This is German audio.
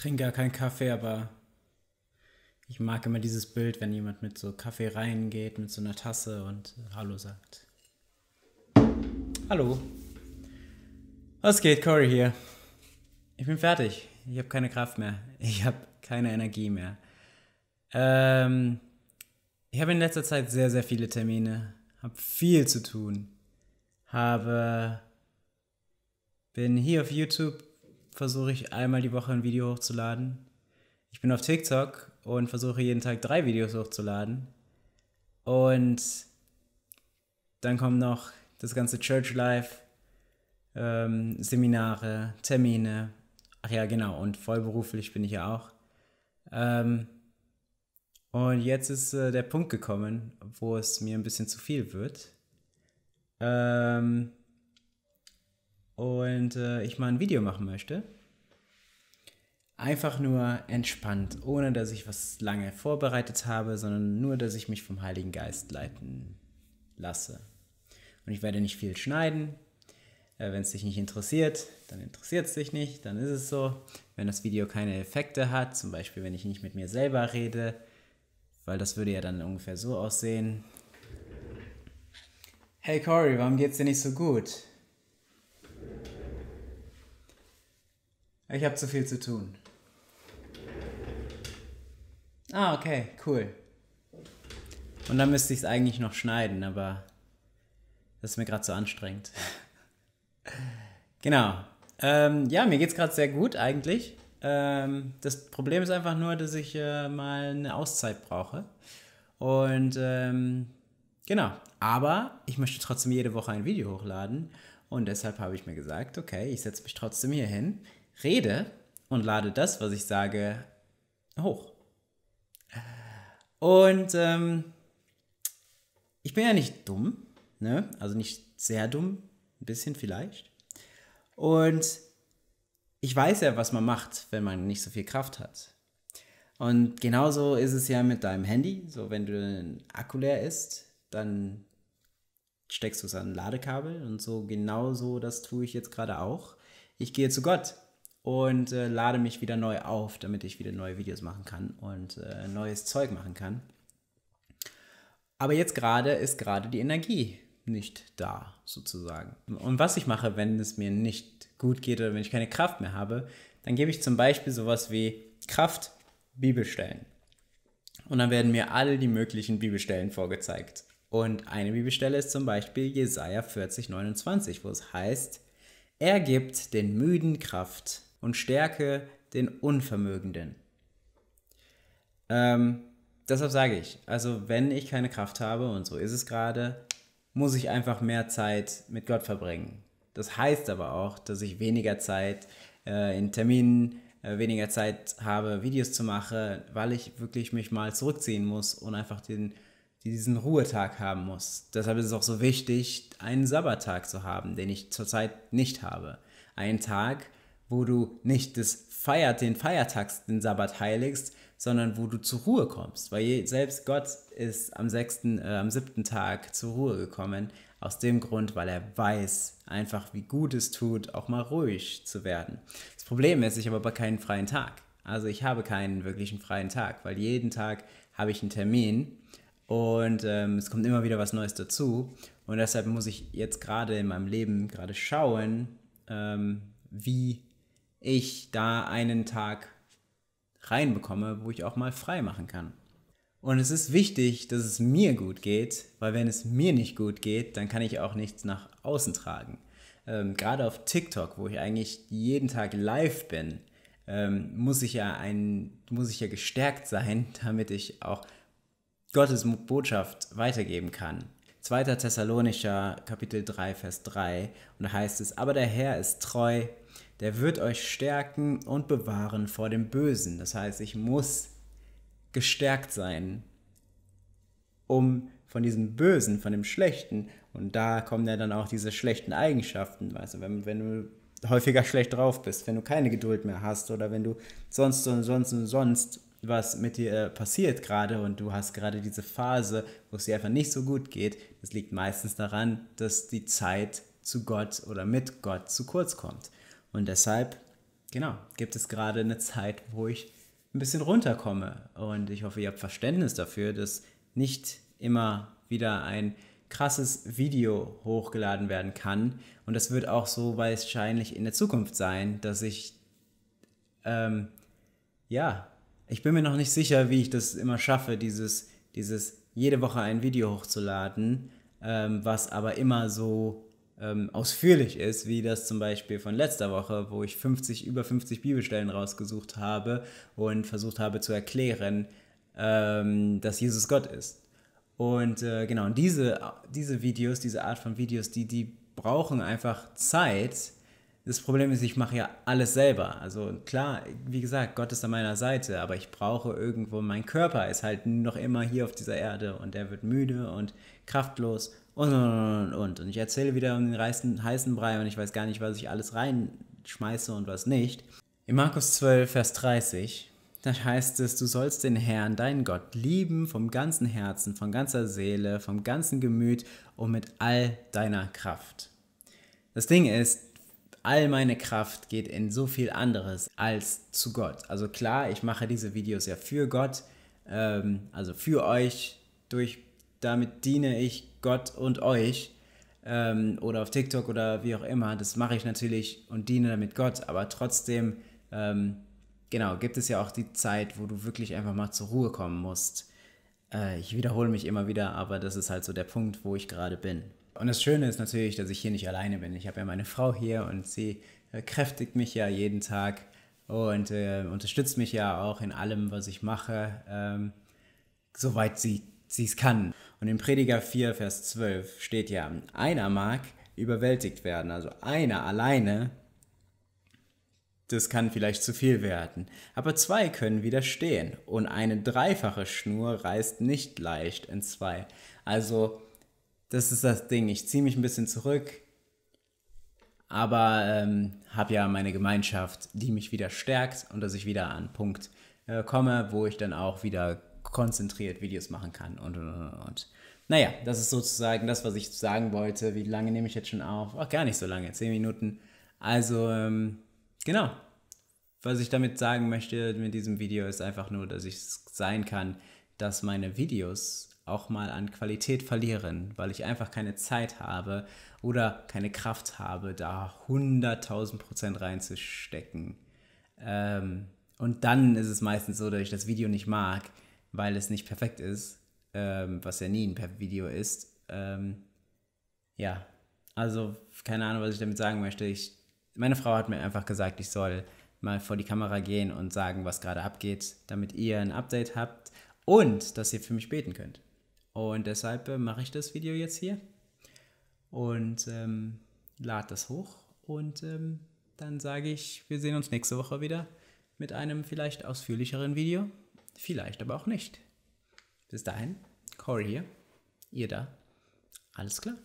trinke gar keinen Kaffee, aber ich mag immer dieses Bild, wenn jemand mit so Kaffee reingeht, mit so einer Tasse und Hallo sagt. Hallo. Was geht, Cory hier? Ich bin fertig. Ich habe keine Kraft mehr. Ich habe keine Energie mehr. Ähm, ich habe in letzter Zeit sehr, sehr viele Termine. Habe viel zu tun. Habe. Bin hier auf YouTube versuche ich einmal die Woche ein Video hochzuladen. Ich bin auf TikTok und versuche jeden Tag drei Videos hochzuladen. Und dann kommen noch das ganze Church Life, ähm, Seminare, Termine. Ach ja, genau. Und vollberuflich bin ich ja auch. Ähm, und jetzt ist äh, der Punkt gekommen, wo es mir ein bisschen zu viel wird. Ähm, und äh, ich mal ein Video machen möchte. Einfach nur entspannt, ohne dass ich was lange vorbereitet habe, sondern nur, dass ich mich vom Heiligen Geist leiten lasse. Und ich werde nicht viel schneiden. Äh, wenn es dich nicht interessiert, dann interessiert es dich nicht, dann ist es so. Wenn das Video keine Effekte hat, zum Beispiel wenn ich nicht mit mir selber rede, weil das würde ja dann ungefähr so aussehen. Hey Cory, warum geht's dir nicht so gut? Ich habe zu viel zu tun. Ah, okay, cool. Und dann müsste ich es eigentlich noch schneiden, aber das ist mir gerade so anstrengend. genau. Ähm, ja, mir geht es gerade sehr gut eigentlich. Ähm, das Problem ist einfach nur, dass ich äh, mal eine Auszeit brauche. Und ähm, genau. Aber ich möchte trotzdem jede Woche ein Video hochladen. Und deshalb habe ich mir gesagt, okay, ich setze mich trotzdem hier hin rede und lade das, was ich sage, hoch. Und ähm, ich bin ja nicht dumm, ne? Also nicht sehr dumm, ein bisschen vielleicht. Und ich weiß ja, was man macht, wenn man nicht so viel Kraft hat. Und genauso ist es ja mit deinem Handy. So, wenn du ein Akku leer ist, dann steckst du es an ein Ladekabel. Und so genauso das tue ich jetzt gerade auch. Ich gehe zu Gott und äh, lade mich wieder neu auf, damit ich wieder neue Videos machen kann und äh, neues Zeug machen kann. Aber jetzt gerade ist gerade die Energie nicht da, sozusagen. Und was ich mache, wenn es mir nicht gut geht oder wenn ich keine Kraft mehr habe, dann gebe ich zum Beispiel sowas wie Kraft Bibelstellen. Und dann werden mir alle die möglichen Bibelstellen vorgezeigt. Und eine Bibelstelle ist zum Beispiel Jesaja 40, 29, wo es heißt, er gibt den Müden Kraft, und stärke den Unvermögenden. Ähm, deshalb sage ich, also wenn ich keine Kraft habe, und so ist es gerade, muss ich einfach mehr Zeit mit Gott verbringen. Das heißt aber auch, dass ich weniger Zeit äh, in Terminen, äh, weniger Zeit habe, Videos zu machen, weil ich wirklich mich mal zurückziehen muss und einfach den, diesen Ruhetag haben muss. Deshalb ist es auch so wichtig, einen Sabbattag zu haben, den ich zurzeit nicht habe. Einen Tag, wo du nicht das Feiert, den Feiertags, den Sabbat heiligst, sondern wo du zur Ruhe kommst. Weil selbst Gott ist am, sechsten, äh, am siebten Tag zur Ruhe gekommen, aus dem Grund, weil er weiß einfach, wie gut es tut, auch mal ruhig zu werden. Das Problem ist, ich habe aber keinen freien Tag. Also ich habe keinen wirklichen freien Tag, weil jeden Tag habe ich einen Termin und ähm, es kommt immer wieder was Neues dazu. Und deshalb muss ich jetzt gerade in meinem Leben gerade schauen, ähm, wie ich da einen Tag reinbekomme, wo ich auch mal frei machen kann. Und es ist wichtig, dass es mir gut geht, weil wenn es mir nicht gut geht, dann kann ich auch nichts nach außen tragen. Ähm, Gerade auf TikTok, wo ich eigentlich jeden Tag live bin, ähm, muss, ich ja ein, muss ich ja gestärkt sein, damit ich auch Gottes Botschaft weitergeben kann. 2. Thessalonicher, Kapitel 3, Vers 3, und da heißt es, aber der Herr ist treu, der wird euch stärken und bewahren vor dem Bösen. Das heißt, ich muss gestärkt sein, um von diesem Bösen, von dem Schlechten, und da kommen ja dann auch diese schlechten Eigenschaften, weißt also du, wenn, wenn du häufiger schlecht drauf bist, wenn du keine Geduld mehr hast oder wenn du sonst und sonst und sonst was mit dir äh, passiert gerade und du hast gerade diese Phase, wo es dir einfach nicht so gut geht, das liegt meistens daran, dass die Zeit zu Gott oder mit Gott zu kurz kommt. Und deshalb, genau, gibt es gerade eine Zeit, wo ich ein bisschen runterkomme. Und ich hoffe, ihr habt Verständnis dafür, dass nicht immer wieder ein krasses Video hochgeladen werden kann. Und das wird auch so wahrscheinlich in der Zukunft sein, dass ich, ähm, ja, ich bin mir noch nicht sicher, wie ich das immer schaffe, dieses, dieses jede Woche ein Video hochzuladen, ähm, was aber immer so ähm, ausführlich ist, wie das zum Beispiel von letzter Woche, wo ich 50, über 50 Bibelstellen rausgesucht habe und versucht habe zu erklären, ähm, dass Jesus Gott ist. Und äh, genau, und diese, diese Videos, diese Art von Videos, die, die brauchen einfach Zeit, das Problem ist, ich mache ja alles selber. Also klar, wie gesagt, Gott ist an meiner Seite, aber ich brauche irgendwo, mein Körper ist halt noch immer hier auf dieser Erde und der wird müde und kraftlos und und und und. Und ich erzähle wieder um den heißen, heißen Brei und ich weiß gar nicht, was ich alles reinschmeiße und was nicht. In Markus 12, Vers 30, da heißt es, du sollst den Herrn, deinen Gott, lieben vom ganzen Herzen, von ganzer Seele, vom ganzen Gemüt und mit all deiner Kraft. Das Ding ist, all meine Kraft geht in so viel anderes als zu Gott. Also klar, ich mache diese Videos ja für Gott, ähm, also für euch, durch, damit diene ich Gott und euch ähm, oder auf TikTok oder wie auch immer. Das mache ich natürlich und diene damit Gott, aber trotzdem, ähm, genau, gibt es ja auch die Zeit, wo du wirklich einfach mal zur Ruhe kommen musst. Äh, ich wiederhole mich immer wieder, aber das ist halt so der Punkt, wo ich gerade bin. Und das Schöne ist natürlich, dass ich hier nicht alleine bin. Ich habe ja meine Frau hier und sie äh, kräftigt mich ja jeden Tag und äh, unterstützt mich ja auch in allem, was ich mache, ähm, soweit sie es kann. Und in Prediger 4, Vers 12 steht ja, einer mag überwältigt werden, also einer alleine, das kann vielleicht zu viel werden. Aber zwei können widerstehen und eine dreifache Schnur reißt nicht leicht in zwei. Also das ist das Ding. Ich ziehe mich ein bisschen zurück, aber ähm, habe ja meine Gemeinschaft, die mich wieder stärkt und dass ich wieder an einen Punkt äh, komme, wo ich dann auch wieder konzentriert Videos machen kann und und und. und. Naja, das ist sozusagen das, was ich sagen wollte. Wie lange nehme ich jetzt schon auf? Ach, gar nicht so lange, 10 Minuten. Also, ähm, genau. Was ich damit sagen möchte mit diesem Video ist einfach nur, dass ich es sein kann, dass meine Videos auch mal an Qualität verlieren, weil ich einfach keine Zeit habe oder keine Kraft habe, da 100.000 Prozent reinzustecken. Ähm, und dann ist es meistens so, dass ich das Video nicht mag, weil es nicht perfekt ist, ähm, was ja nie ein Video ist. Ähm, ja, also keine Ahnung, was ich damit sagen möchte. Ich, meine Frau hat mir einfach gesagt, ich soll mal vor die Kamera gehen und sagen, was gerade abgeht, damit ihr ein Update habt und dass ihr für mich beten könnt. Und deshalb äh, mache ich das Video jetzt hier und ähm, lade das hoch. Und ähm, dann sage ich, wir sehen uns nächste Woche wieder mit einem vielleicht ausführlicheren Video, vielleicht aber auch nicht. Bis dahin, Corey hier, ihr da. Alles klar.